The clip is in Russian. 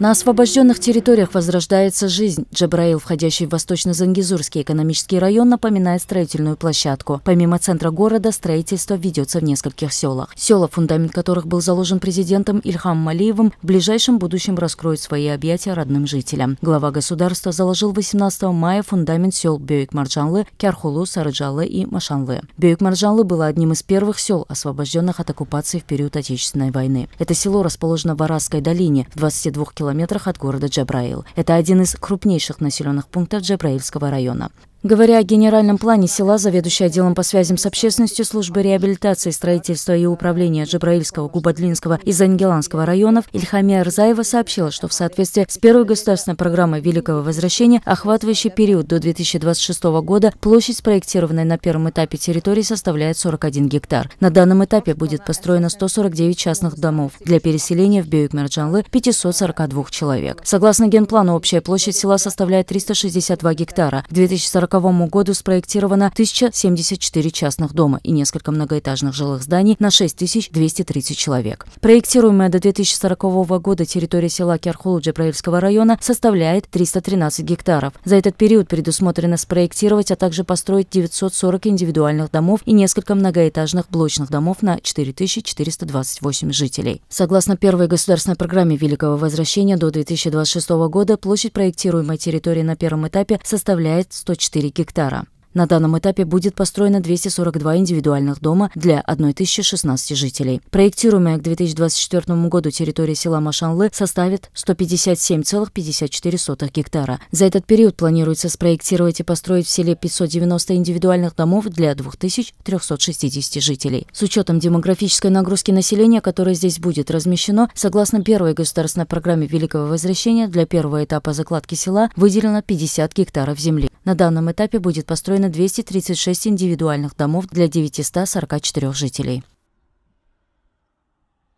На освобожденных территориях возрождается жизнь. Джабраил, входящий в Восточно-Зангизурский экономический район, напоминает строительную площадку. Помимо центра города, строительство ведется в нескольких селах. Села, фундамент которых был заложен президентом Ильхам Малиевым, в ближайшем будущем раскроют свои объятия родным жителям. Глава государства заложил 18 мая фундамент сел Бёйк-Марджанлы, Кярхулу, Сарджалы и Машанлы. Бёйк-Марджанлы было одним из первых сел, освобожденных от оккупации в период Отечественной войны. Это село расположено в Арасской долине, в 22 километрах километрах от города Джабраил. Это один из крупнейших населенных пунктов Джабраильского района. Говоря о генеральном плане села, заведующий отделом по связям с общественностью службы реабилитации, строительства и управления Джабраильского, Губадлинского и Зангеланского районов Ильхамия Рзаева сообщила, что в соответствии с первой государственной программой Великого Возвращения, охватывающей период до 2026 года, площадь, спроектированная на первом этапе территории, составляет 41 гектар. На данном этапе будет построено 149 частных домов для переселения в беюк 542 человек. Согласно генплану, общая площадь села составляет 362 гектара. К 2040 1940 году спроектировано 1074 частных дома и несколько многоэтажных жилых зданий на 6230 человек. Проектируемая до 2040 года территория села Керхул Джабраильского района составляет 313 гектаров. За этот период предусмотрено спроектировать, а также построить 940 индивидуальных домов и несколько многоэтажных блочных домов на 4428 жителей. Согласно первой государственной программе Великого Возвращения до 2026 года площадь проектируемой территории на первом этапе составляет 104 4 гектара. На данном этапе будет построено 242 индивидуальных дома для 1016 жителей. Проектируемая к 2024 году территория села Машанлы составит 157,54 гектара. За этот период планируется спроектировать и построить в селе 590 индивидуальных домов для 2360 жителей. С учетом демографической нагрузки населения, которое здесь будет размещено, согласно первой государственной программе Великого Возвращения для первого этапа закладки села выделено 50 гектаров земли. На данном этапе будет построено 236 индивидуальных домов для 944 жителей.